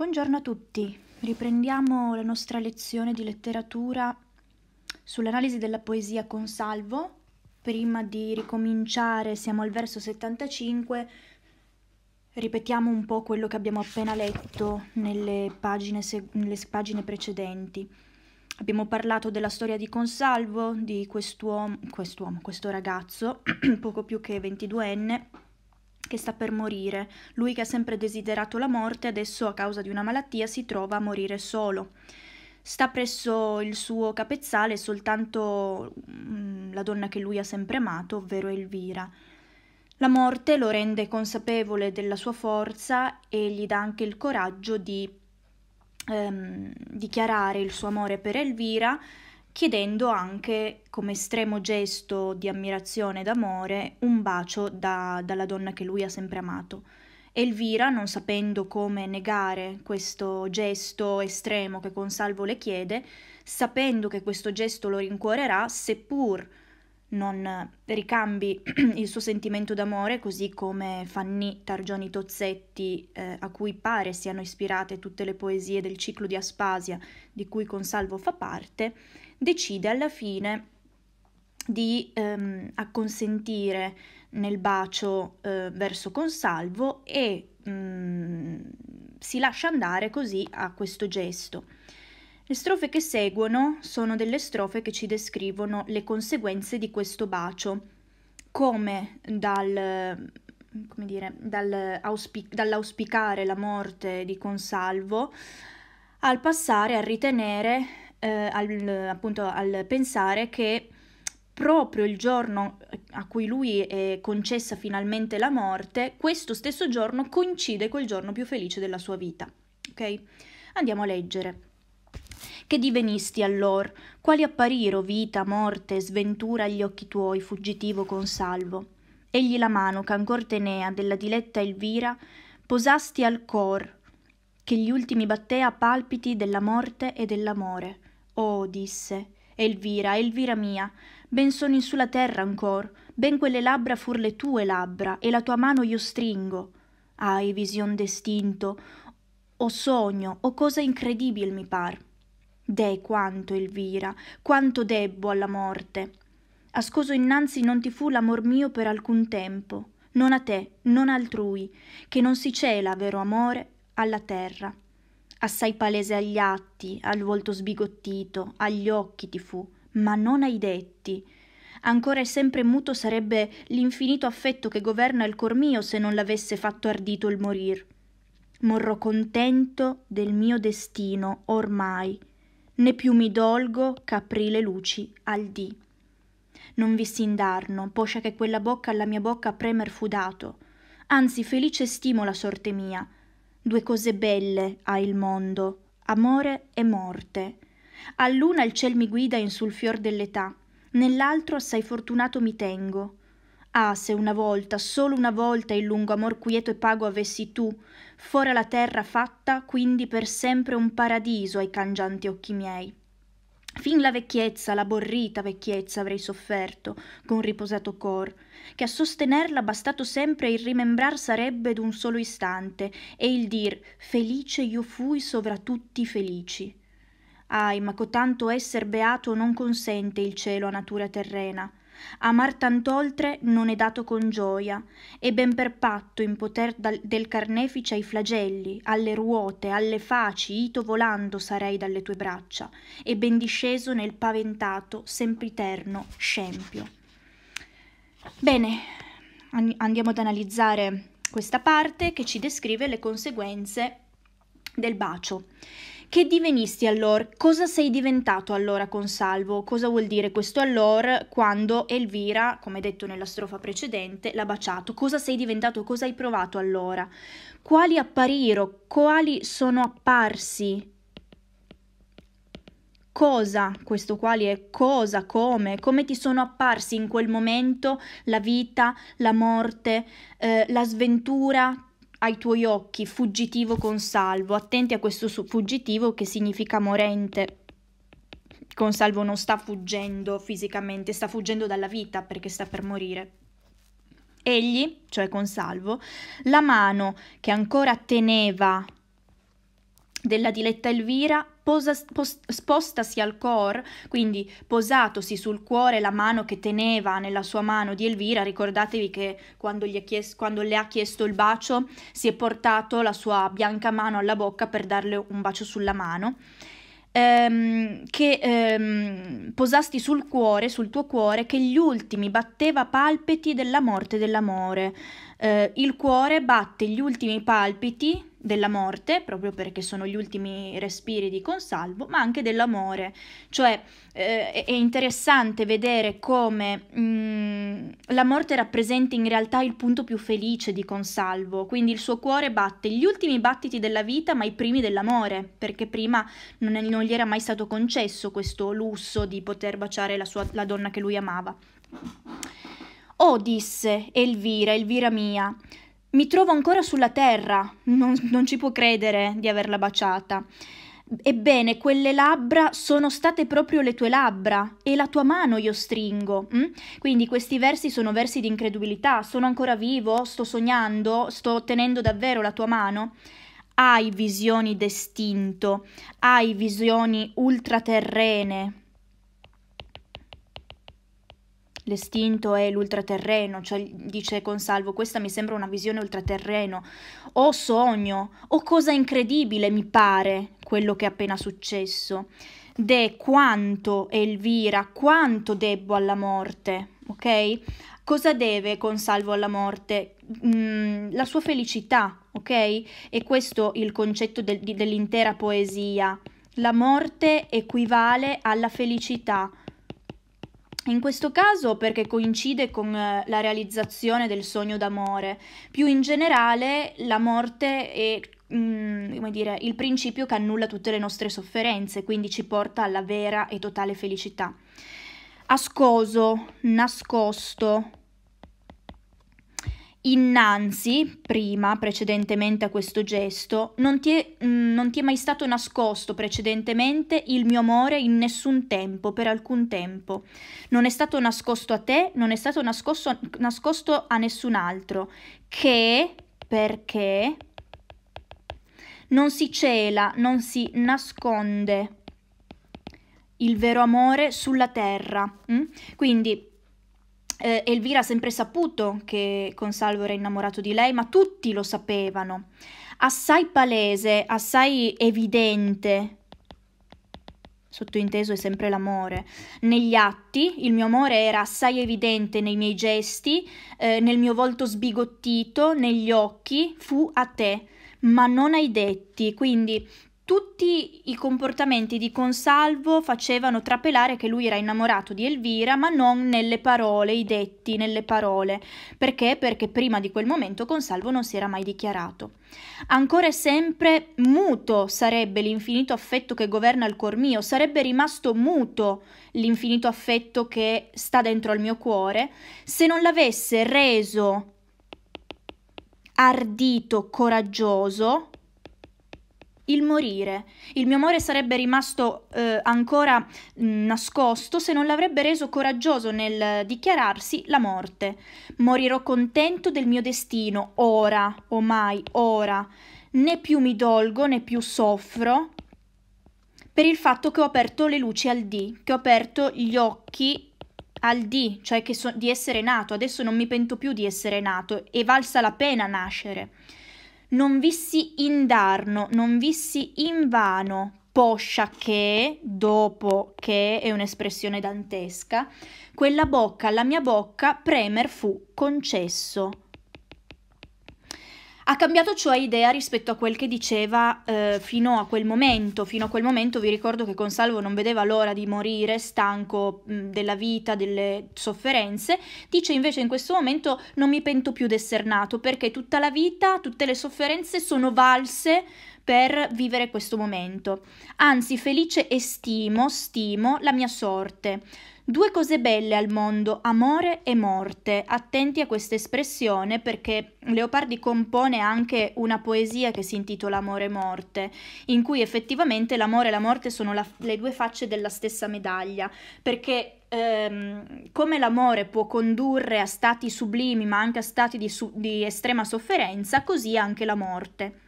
Buongiorno a tutti, riprendiamo la nostra lezione di letteratura sull'analisi della poesia con Salvo. Prima di ricominciare, siamo al verso 75, ripetiamo un po' quello che abbiamo appena letto nelle pagine, nelle pagine precedenti. Abbiamo parlato della storia di Consalvo, di quest'uomo, quest'uomo questo ragazzo, poco più che 22enne, che sta per morire. Lui che ha sempre desiderato la morte, adesso a causa di una malattia si trova a morire solo. Sta presso il suo capezzale soltanto mm, la donna che lui ha sempre amato, ovvero Elvira. La morte lo rende consapevole della sua forza e gli dà anche il coraggio di ehm, dichiarare il suo amore per Elvira chiedendo anche come estremo gesto di ammirazione e d'amore un bacio da, dalla donna che lui ha sempre amato. Elvira, non sapendo come negare questo gesto estremo che Consalvo le chiede, sapendo che questo gesto lo rincuorerà, seppur non ricambi il suo sentimento d'amore, così come Fanny Targioni Tozzetti, eh, a cui pare siano ispirate tutte le poesie del ciclo di Aspasia di cui Consalvo fa parte, decide alla fine di ehm, acconsentire nel bacio eh, verso Consalvo e mh, mm, si lascia andare così a questo gesto. Le strofe che seguono sono delle strofe che ci descrivono le conseguenze di questo bacio, come dal come dire, dal auspic- dall'auspicare la morte di Consalvo al passare a ritenere eh, al, appunto al pensare che proprio il giorno a cui lui è concessa finalmente la morte, questo stesso giorno coincide col giorno più felice della sua vita. Ok? Andiamo a leggere. Che divenisti allor? Quali appariro vita, morte, sventura agli occhi tuoi, fuggitivo consalvo? Egli la mano che ch'ancor tenea della diletta Elvira posasti al cor, che gli ultimi battea palpiti della morte e dell'amore oh disse elvira elvira mia ben sono in su la terra ancor ben quelle labbra fur le tue labbra e la tua mano io stringo ahi vision d'estinto o sogno o cosa incredibil mi par deh quanto elvira quanto debbo alla morte ascoso innanzi non ti fu l'amor mio per alcun tempo non a te non altrui che non si cela vero amore alla terra assai palese agli atti, al volto sbigottito, agli occhi ti fu, ma non ai detti. Ancora e sempre muto sarebbe l'infinito affetto che governa il cor mio se non l'avesse fatto ardito il morir. Morrò contento del mio destino ormai, né più mi dolgo ch'aprì le luci al dì. Non vissi indarno, poscia che quella bocca alla mia bocca premer fu dato. Anzi, felice stimo la sorte mia, Due cose belle ha il mondo, amore e morte. All'una il ciel mi guida in sul fior dell'età, nell'altro assai fortunato mi tengo. Ah, se una volta, solo una volta, il lungo amor quieto e pago avessi tu, fora la terra fatta, quindi per sempre un paradiso ai cangianti occhi miei. Fin la vecchiezza, la borrita vecchiezza avrei sofferto, con riposato cor, che a sostenerla bastato sempre il rimembrar sarebbe d'un solo istante, e il dir felice io fui sovra tutti felici. Ahi, ma cotanto esser beato non consente il cielo a natura terrena, amar tant'oltre non è dato con gioia, e ben per patto in poter dal, del carnefice ai flagelli, alle ruote, alle faci, ito volando sarei dalle tue braccia, e ben disceso nel paventato, sempiterno scempio. Bene, andiamo ad analizzare questa parte che ci descrive le conseguenze del bacio. Che divenisti allora? Cosa sei diventato allora con Salvo? Cosa vuol dire questo allora quando Elvira, come detto nella strofa precedente, l'ha baciato? Cosa sei diventato? Cosa hai provato allora? Quali appariro? Quali sono apparsi? cosa, questo quali è cosa, come, come ti sono apparsi in quel momento la vita, la morte, eh, la sventura, ai tuoi occhi, fuggitivo Consalvo, attenti a questo fuggitivo che significa morente. Consalvo non sta fuggendo fisicamente, sta fuggendo dalla vita perché sta per morire. Egli, cioè Consalvo, la mano che ancora teneva della diletta Elvira posa, post, spostasi al core, quindi posatosi sul cuore la mano che teneva nella sua mano di Elvira, ricordatevi che quando, chies- quando le ha chiesto il bacio si è portato la sua bianca mano alla bocca per darle un bacio sulla mano. Ehm, che ehm, posasti sul cuore, sul tuo cuore, che gli ultimi batteva palpiti della morte dell'amore. Eh, il cuore batte gli ultimi palpiti della morte, proprio perché sono gli ultimi respiri di Consalvo, ma anche dell'amore. Cioè eh, è interessante vedere come mh, mm, la morte rappresenta in realtà il punto più felice di Consalvo, quindi il suo cuore batte gli ultimi battiti della vita, ma i primi dell'amore, perché prima non, è, non gli era mai stato concesso questo lusso di poter baciare la, sua, la donna che lui amava. Oh, disse Elvira, Elvira mia, mi trovo ancora sulla terra, non, non ci può credere di averla baciata. Ebbene, quelle labbra sono state proprio le tue labbra e la tua mano io stringo. Mh? Mm? Quindi questi versi sono versi di incredibilità. Sono ancora vivo, sto sognando, sto tenendo davvero la tua mano. Hai visioni d'estinto, hai visioni ultraterrene, l'estinto è l'ultraterreno, cioè dice Consalvo, questa mi sembra una visione ultraterreno, o sogno, o cosa incredibile mi pare quello che è appena successo. De quanto Elvira, quanto debbo alla morte, ok? Cosa deve Consalvo alla morte? Mm, la sua felicità, ok? E questo il concetto del, dell'intera poesia. La morte equivale alla felicità in questo caso perché coincide con eh, la realizzazione del sogno d'amore, più in generale la morte è mm, come dire, il principio che annulla tutte le nostre sofferenze, quindi ci porta alla vera e totale felicità. Ascoso, nascosto, Innanzi, prima, precedentemente a questo gesto, non ti, è, mm, non ti, è, mai stato nascosto precedentemente il mio amore in nessun tempo, per alcun tempo. Non è stato nascosto a te, non è stato nascosto, nascosto a nessun altro, che perché non si cela, non si nasconde il vero amore sulla terra. Mm? Quindi eh, Elvira ha sempre saputo che Consalvo era innamorato di lei, ma tutti lo sapevano. Assai palese, assai evidente, sottointeso è sempre l'amore, negli atti, il mio amore era assai evidente nei miei gesti, eh, nel mio volto sbigottito, negli occhi, fu a te, ma non ai detti, quindi tutti i comportamenti di Consalvo facevano trapelare che lui era innamorato di Elvira, ma non nelle parole, i detti, nelle parole. Perché? Perché prima di quel momento Consalvo non si era mai dichiarato. Ancora e sempre muto sarebbe l'infinito affetto che governa il cuor mio, sarebbe rimasto muto l'infinito affetto che sta dentro al mio cuore, se non l'avesse reso ardito, coraggioso, il morire. Il mio amore sarebbe rimasto eh, ancora mh, mm, nascosto se non l'avrebbe reso coraggioso nel dichiararsi la morte. Morirò contento del mio destino, ora o mai, ora. Né più mi dolgo né più soffro per il fatto che ho aperto le luci al dì, che ho aperto gli occhi al dì, cioè so, di essere nato. Adesso non mi pento più di essere nato, è valsa la pena nascere non vissi indarno, non vissi in vano. poscia che, dopo che è un'espressione dantesca, quella bocca la mia bocca premer fu concesso. Ha cambiato cioè idea rispetto a quel che diceva eh, fino a quel momento. Fino a quel momento vi ricordo che Consalvo non vedeva l'ora di morire, stanco mh, della vita, delle sofferenze. Dice invece in questo momento non mi pento più d'esser nato perché tutta la vita, tutte le sofferenze sono valse per vivere questo momento. Anzi, felice estimo, stimo la mia sorte. Due cose belle al mondo, amore e morte. Attenti a questa espressione perché Leopardi compone anche una poesia che si intitola Amore e morte, in cui effettivamente l'amore e la morte sono la, le due facce della stessa medaglia, perché ehm, come l'amore può condurre a stati sublimi ma anche a stati di, su- di estrema sofferenza, così anche la morte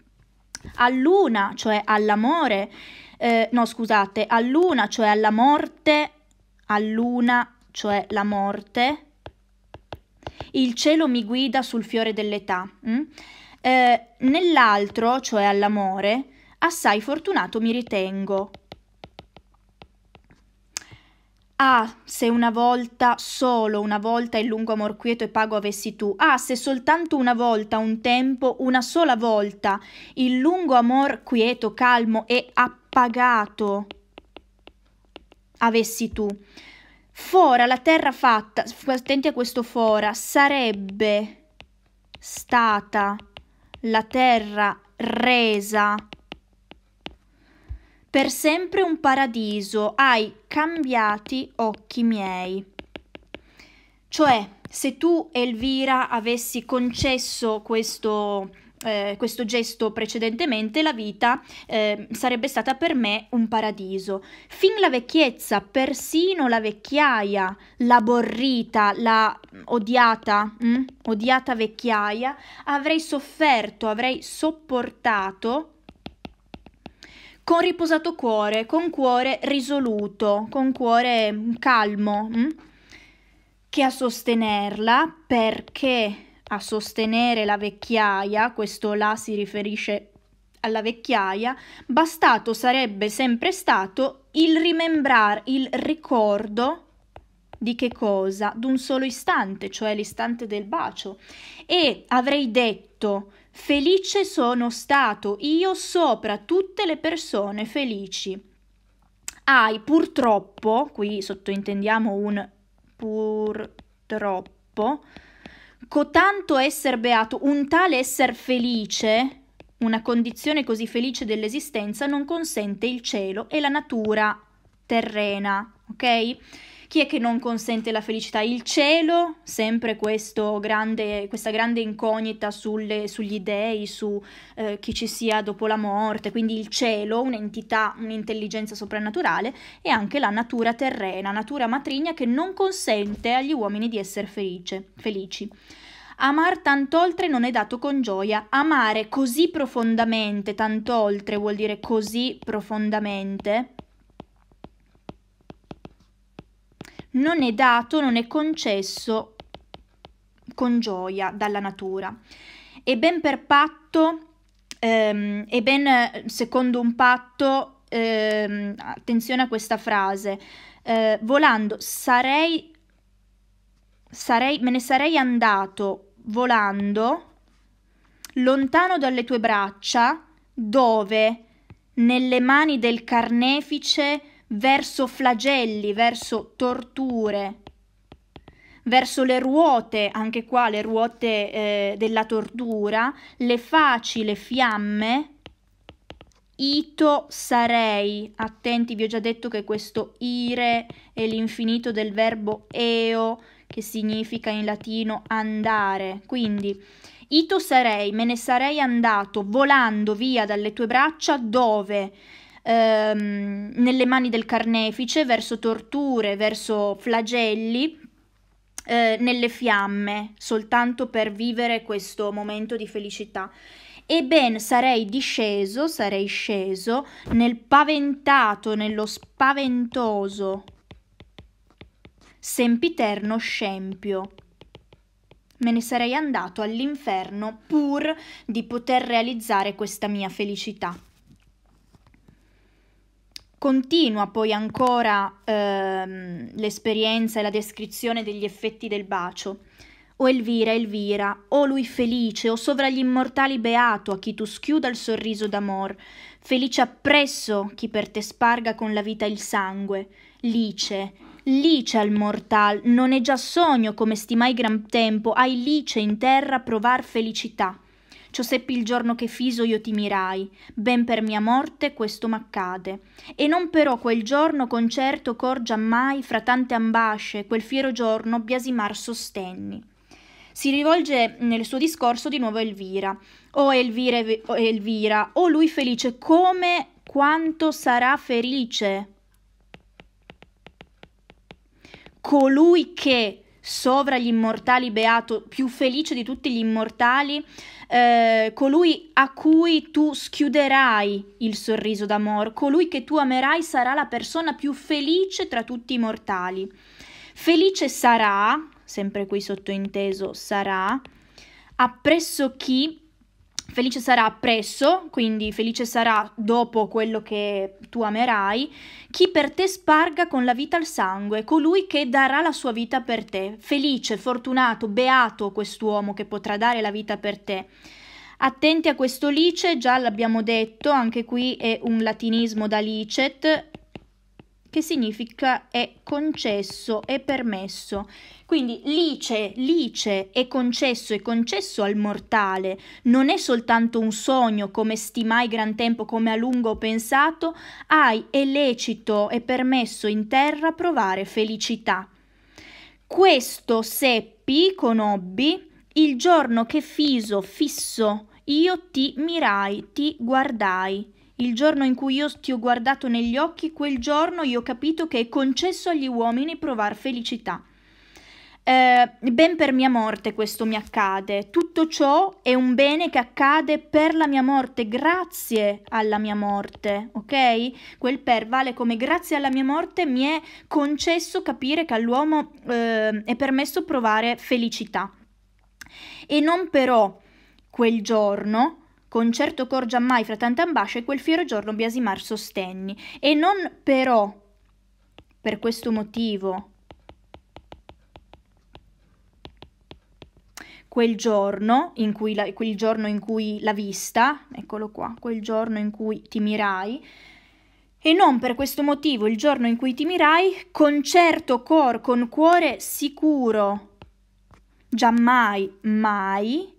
all'una, cioè all'amore, eh, no scusate, all'una, cioè alla morte, a cioè la morte, il cielo mi guida sul fiore dell'età. Mm? Eh, nell'altro, cioè all'amore, assai fortunato mi ritengo. Ah, se una volta, solo una volta il lungo amor quieto e pago avessi tu. Ah, se soltanto una volta, un tempo, una sola volta, il lungo amor quieto, calmo e appagato avessi tu. Fora la terra fatta, attenti a questo fora, sarebbe stata la terra resa per sempre un paradiso hai cambiati occhi miei. Cioè, se tu, Elvira, avessi concesso questo, eh, questo gesto precedentemente, la vita eh, sarebbe stata per me un paradiso. Fin la vecchiezza, persino la vecchiaia, la borrita, la odiata, mh? Hm? odiata vecchiaia, avrei sofferto, avrei sopportato con riposato cuore, con cuore risoluto, con cuore mm, calmo, mh? Mm? che a sostenerla perché a sostenere la vecchiaia, questo là si riferisce alla vecchiaia, bastato sarebbe sempre stato il rimembrar, il ricordo di che cosa? D'un solo istante, cioè l'istante del bacio. E avrei detto Felice sono stato io sopra tutte le persone felici. Hai purtroppo, qui sottointendiamo un purtroppo, cotanto essere beato, un tale essere felice, una condizione così felice dell'esistenza non consente il cielo e la natura terrena, ok? Chi è che non consente la felicità? Il cielo, sempre grande, questa grande incognita sulle, sugli dei, su eh, chi ci sia dopo la morte, quindi il cielo, un'entità, un'intelligenza soprannaturale, e anche la natura terrena, natura matrigna che non consente agli uomini di essere felice, felici. Amar tant'oltre non è dato con gioia. Amare così profondamente, tant'oltre vuol dire così profondamente, non è dato, non è concesso con gioia dalla natura. E ben per patto, ehm, e ben eh, secondo un patto, ehm, attenzione a questa frase, eh, volando sarei, sarei, me ne sarei andato volando lontano dalle tue braccia, dove nelle mani del carnefice verso flagelli, verso torture, verso le ruote, anche qua le ruote eh, della tortura, le faci, le fiamme, ito sarei. Attenti, vi ho già detto che questo ire è l'infinito del verbo eo, che significa in latino andare. Quindi, ito sarei, me ne sarei andato volando via dalle tue braccia dove? ehm, nelle mani del carnefice, verso torture, verso flagelli, eh, nelle fiamme, soltanto per vivere questo momento di felicità. Ebbene, sarei disceso, sarei sceso nel paventato, nello spaventoso, sempiterno scempio me ne sarei andato all'inferno pur di poter realizzare questa mia felicità. Continua poi ancora ehm, l'esperienza e la descrizione degli effetti del bacio. O Elvira, Elvira, o lui felice, o sovra gli immortali beato a chi tu schiuda il sorriso d'amor, felice appresso chi per te sparga con la vita il sangue, lice, lice al mortal, non è già sogno come stimai gran tempo, hai lice in terra provar felicità ciò cioè, seppi il giorno che fiso io ti mirai, ben per mia morte questo m'accade. E non però quel giorno concerto corgia giammai fra tante ambasce, quel fiero giorno biasimar sostenni. Si rivolge nel suo discorso di nuovo a Elvira. O Elvira, oh Elvira, o lui felice, come quanto sarà felice colui che sovra gli immortali beato, più felice di tutti gli immortali, eh, colui a cui tu schiuderai il sorriso d'amor, colui che tu amerai sarà la persona più felice tra tutti i mortali. Felice sarà, sempre qui sottointeso sarà, appresso chi Felice sarà presso, quindi felice sarà dopo quello che tu amerai, chi per te sparga con la vita il sangue, colui che darà la sua vita per te. Felice, fortunato, beato quest'uomo che potrà dare la vita per te. Attenti a questo lice, già l'abbiamo detto, anche qui è un latinismo da licet, che significa è concesso, è permesso. Quindi lice, lice è concesso, è concesso al mortale, non è soltanto un sogno come stimai gran tempo, come a lungo ho pensato, hai, è lecito, è permesso in terra provare felicità. Questo seppi, conobbi, il giorno che fiso, fisso, io ti mirai, ti guardai. Il giorno in cui io ti ho guardato negli occhi, quel giorno io ho capito che è concesso agli uomini provare felicità. Eh, ben per mia morte questo mi accade. Tutto ciò è un bene che accade per la mia morte, grazie alla mia morte, ok? Quel per vale come grazie alla mia morte mi è concesso capire che all'uomo eh, è permesso provare felicità. E non però quel giorno concerto cor giammai fra tante ambasce quel fiero giorno biasimar sostenni, e non però per questo motivo quel giorno in cui la, quel giorno in cui la vista, eccolo qua, quel giorno in cui ti mirai, e non per questo motivo il giorno in cui ti mirai, concerto cor con cuore sicuro, giammai mai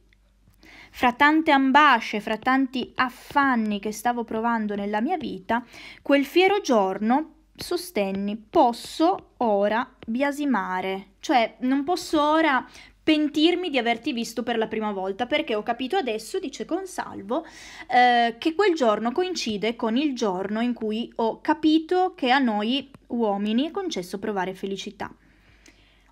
fra tante ambasce, fra tanti affanni che stavo provando nella mia vita, quel fiero giorno sostenni posso ora biasimare, cioè non posso ora pentirmi di averti visto per la prima volta perché ho capito adesso, dice Consalvo, eh, che quel giorno coincide con il giorno in cui ho capito che a noi uomini è concesso provare felicità.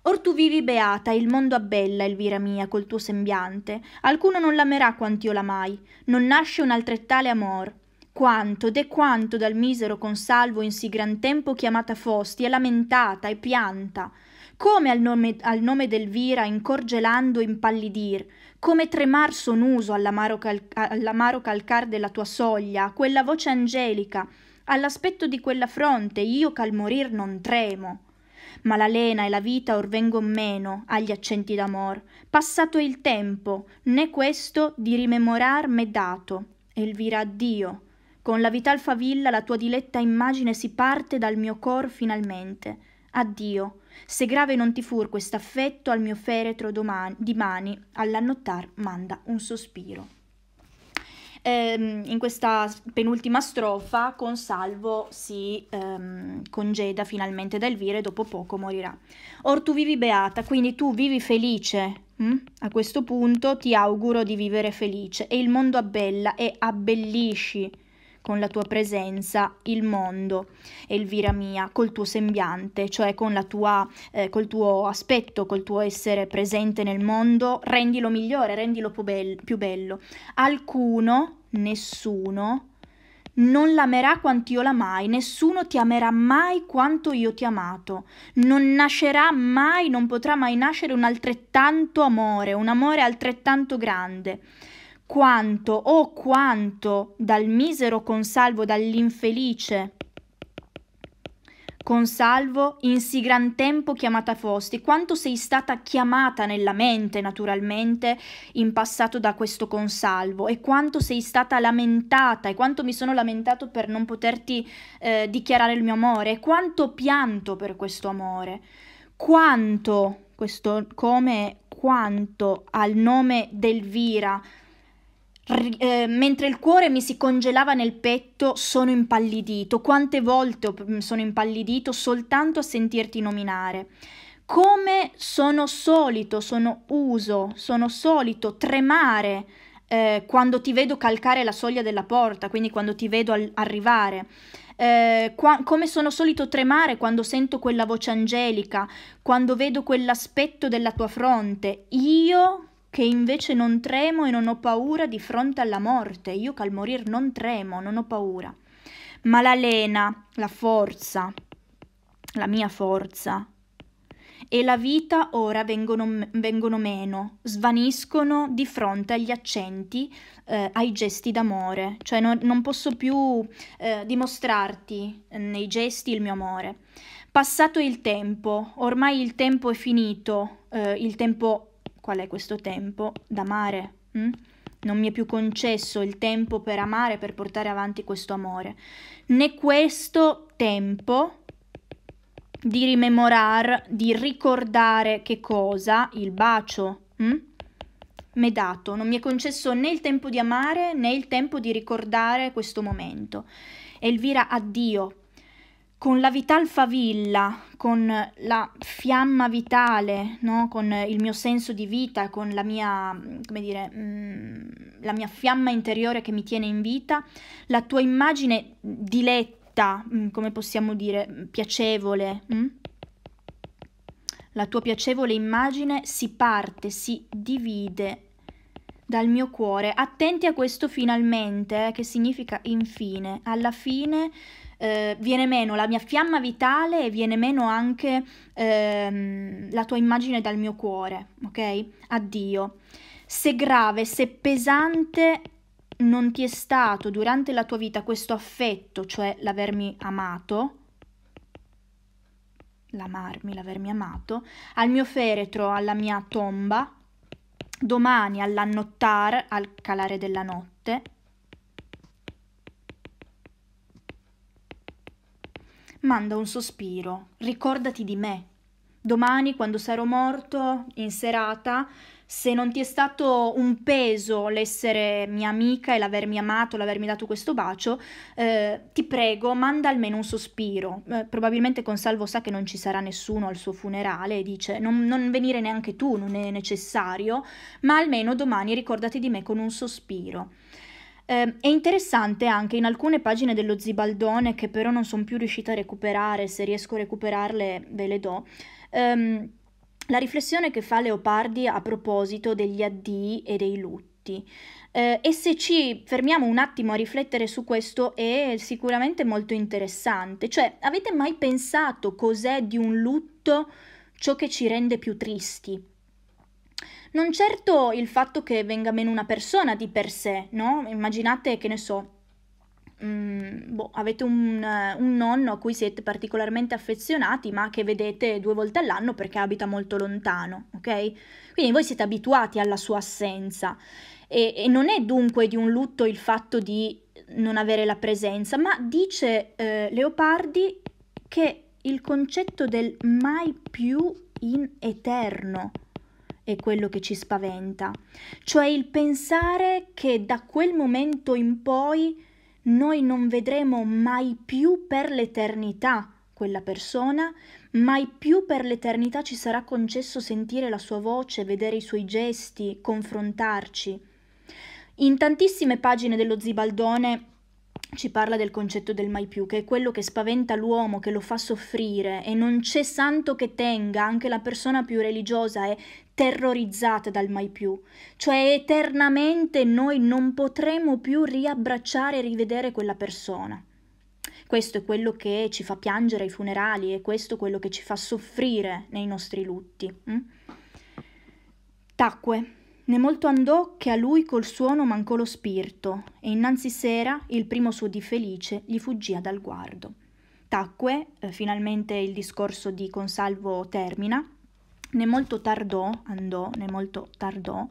Or tu vivi beata, il mondo abbella, Elvira mia, col tuo sembiante. Alcuno non l'amerà quant'io l'amai, non nasce un altrettale amor. Quanto, de quanto dal misero consalvo in sì gran tempo chiamata fosti, è lamentata e pianta. Come al nome, al nome d'Elvira incorgelando impallidir, come tremar sonuso all'amaro, cal, all'amaro calcar della tua soglia, a quella voce angelica, all'aspetto di quella fronte, io ch'al morir non tremo ma la lena e la vita or vengon meno agli accenti d'amor. Passato il tempo, né questo di rimemorar m'è dato. Elvira, addio. Con la vital favilla la tua diletta immagine si parte dal mio cor finalmente. Addio. Se grave non ti fur quest'affetto al mio feretro domani, dimani, all'annottar manda un sospiro ehm, in questa penultima strofa con Salvo si ehm, congeda finalmente da Elvira e dopo poco morirà. Or tu vivi beata, quindi tu vivi felice. Hm? A questo punto ti auguro di vivere felice e il mondo abbella e abbellisci con la tua presenza il mondo, Elvira mia, col tuo sembiante, cioè con la tua, eh, col tuo aspetto, col tuo essere presente nel mondo, rendilo migliore, rendilo più, be- più bello. Alcuno, nessuno, non l'amerà quanto io l'amai, nessuno ti amerà mai quanto io ti amato. Non nascerà mai, non potrà mai nascere un altrettanto amore, un amore altrettanto grande quanto, oh quanto, dal misero consalvo dall'infelice. Consalvo, in sì gran tempo chiamata fosti, quanto sei stata chiamata nella mente, naturalmente, in passato da questo consalvo, e quanto sei stata lamentata, e quanto mi sono lamentato per non poterti eh, dichiarare il mio amore, e quanto pianto per questo amore. Quanto, questo come, quanto al nome d'Elvira eh, mentre il cuore mi si congelava nel petto, sono impallidito. Quante volte mm, sono impallidito soltanto a sentirti nominare. Come sono solito, sono uso, sono solito tremare eh, quando ti vedo calcare la soglia della porta, quindi quando ti vedo al- arrivare. Eh, qua- come sono solito tremare quando sento quella voce angelica, quando vedo quell'aspetto della tua fronte. Io che invece non tremo e non ho paura di fronte alla morte. Io che al morire non tremo, non ho paura. Ma la lena, la forza, la mia forza e la vita ora vengono, vengono meno, svaniscono di fronte agli accenti, eh, ai gesti d'amore, cioè no, non posso più eh, dimostrarti eh, nei gesti il mio amore. Passato il tempo, ormai il tempo è finito, eh, il tempo qual è questo tempo d'amare. Hm? Non mi è più concesso il tempo per amare, per portare avanti questo amore, né questo tempo di rimemorar, di ricordare che cosa, il bacio, mi mm? è dato, non mi è concesso né il tempo di amare né il tempo di ricordare questo momento. Elvira, addio, con la vital favilla, con la fiamma vitale, no? con il mio senso di vita, con la mia, come dire, mh, mm, la mia fiamma interiore che mi tiene in vita, la tua immagine diletta, mh, mm, come possiamo dire, piacevole, mh? Mm? la tua piacevole immagine si parte, si divide dal mio cuore. Attenti a questo finalmente, eh, che significa infine, alla fine eh, viene meno la mia fiamma vitale e viene meno anche ehm, la tua immagine dal mio cuore, ok? Addio. Se grave, se pesante non ti è stato durante la tua vita questo affetto, cioè l'avermi amato, l'amarmi, l'avermi amato, al mio feretro, alla mia tomba, domani all'annottar, al calare della notte, manda un sospiro, ricordati di me. Domani, quando sarò morto, in serata, se non ti è stato un peso l'essere mia amica e l'avermi amato, l'avermi dato questo bacio, eh, ti prego, manda almeno un sospiro. Eh, probabilmente Consalvo sa che non ci sarà nessuno al suo funerale e dice non, non venire neanche tu, non è necessario, ma almeno domani ricordati di me con un sospiro. Eh, è interessante anche in alcune pagine dello Zibaldone, che però non sono più riuscita a recuperare, se riesco a recuperarle ve le do, ehm, la riflessione che fa Leopardi a proposito degli addii e dei lutti. Eh, e se ci fermiamo un attimo a riflettere su questo è sicuramente molto interessante. Cioè, avete mai pensato cos'è di un lutto ciò che ci rende più tristi? Non certo il fatto che venga meno una persona di per sé, no? Immaginate che ne so, Mm, boh, avete un, un, nonno a cui siete particolarmente affezionati, ma che vedete due volte all'anno perché abita molto lontano, ok? Quindi voi siete abituati alla sua assenza e, e non è dunque di un lutto il fatto di non avere la presenza, ma dice eh, Leopardi che il concetto del mai più in eterno è quello che ci spaventa, cioè il pensare che da quel momento in poi noi non vedremo mai più per l'eternità quella persona, mai più per l'eternità ci sarà concesso sentire la sua voce, vedere i suoi gesti, confrontarci. In tantissime pagine dello Zibaldone ci parla del concetto del mai più, che è quello che spaventa l'uomo, che lo fa soffrire e non c'è santo che tenga, anche la persona più religiosa è terrorizzate dal mai più, cioè eternamente noi non potremo più riabbracciare e rivedere quella persona. Questo è quello che ci fa piangere ai funerali e questo è quello che ci fa soffrire nei nostri lutti. Mm? Tacque. né molto andò che a lui col suono mancò lo spirito, e innanzi sera il primo suo di felice gli fuggì dal guardo. Tacque, eh, finalmente il discorso di Consalvo termina, ne molto tardò, andò, né molto tardò,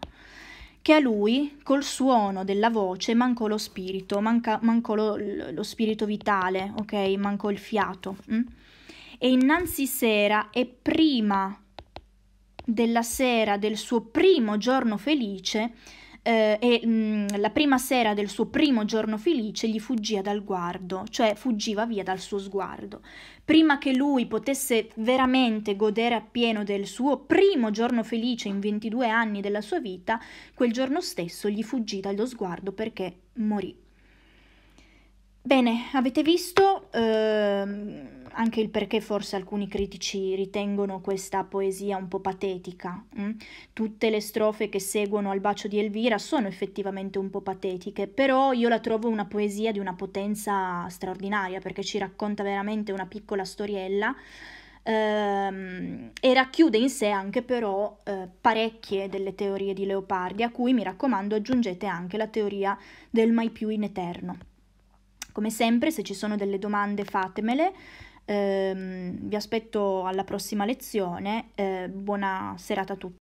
che a lui, col suono della voce, mancò lo spirito, manca, mancò lo, lo, spirito vitale, ok? Mancò il fiato. Mh? Mm? E innanzi sera e prima della sera del suo primo giorno felice, eh, e mh, mm, la prima sera del suo primo giorno felice gli fuggì dal guardo, cioè fuggiva via dal suo sguardo, prima che lui potesse veramente godere appieno del suo primo giorno felice in 22 anni della sua vita, quel giorno stesso gli fuggì dallo sguardo perché morì. Bene, avete visto ehm, anche il perché forse alcuni critici ritengono questa poesia un po' patetica. Hm? Tutte le strofe che seguono al bacio di Elvira sono effettivamente un po' patetiche, però io la trovo una poesia di una potenza straordinaria perché ci racconta veramente una piccola storiella ehm, e racchiude in sé anche però eh, parecchie delle teorie di Leopardi, a cui mi raccomando aggiungete anche la teoria del mai più in eterno. Come sempre, se ci sono delle domande fatemele. Ehm, vi aspetto alla prossima lezione. Eh, buona serata a tutti.